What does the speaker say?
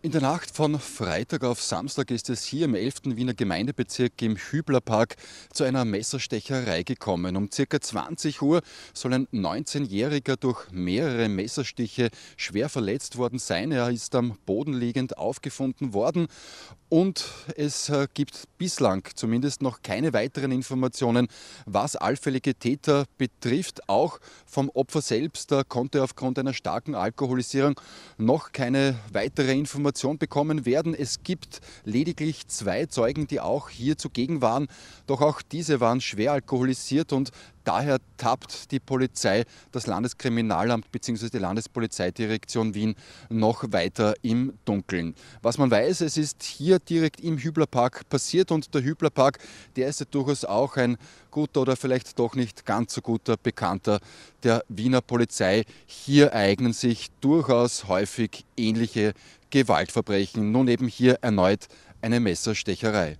In der Nacht von Freitag auf Samstag ist es hier im 11. Wiener Gemeindebezirk im Hüblerpark zu einer Messerstecherei gekommen. Um ca. 20 Uhr soll ein 19-Jähriger durch mehrere Messerstiche schwer verletzt worden sein. Er ist am Boden liegend aufgefunden worden und es äh, gibt bislang zumindest noch keine weiteren Informationen, was allfällige Täter betrifft. Auch vom Opfer selbst äh, konnte aufgrund einer starken Alkoholisierung noch keine weitere Information Information bekommen werden. Es gibt lediglich zwei Zeugen, die auch hier zugegen waren. Doch auch diese waren schwer alkoholisiert und daher tappt die Polizei, das Landeskriminalamt bzw. die Landespolizeidirektion Wien noch weiter im Dunkeln. Was man weiß, es ist hier direkt im Hüblerpark passiert und der Hüblerpark, der ist ja durchaus auch ein guter oder vielleicht doch nicht ganz so guter Bekannter der Wiener Polizei. Hier eignen sich durchaus häufig ähnliche Gewaltverbrechen. Nun eben hier erneut eine Messerstecherei.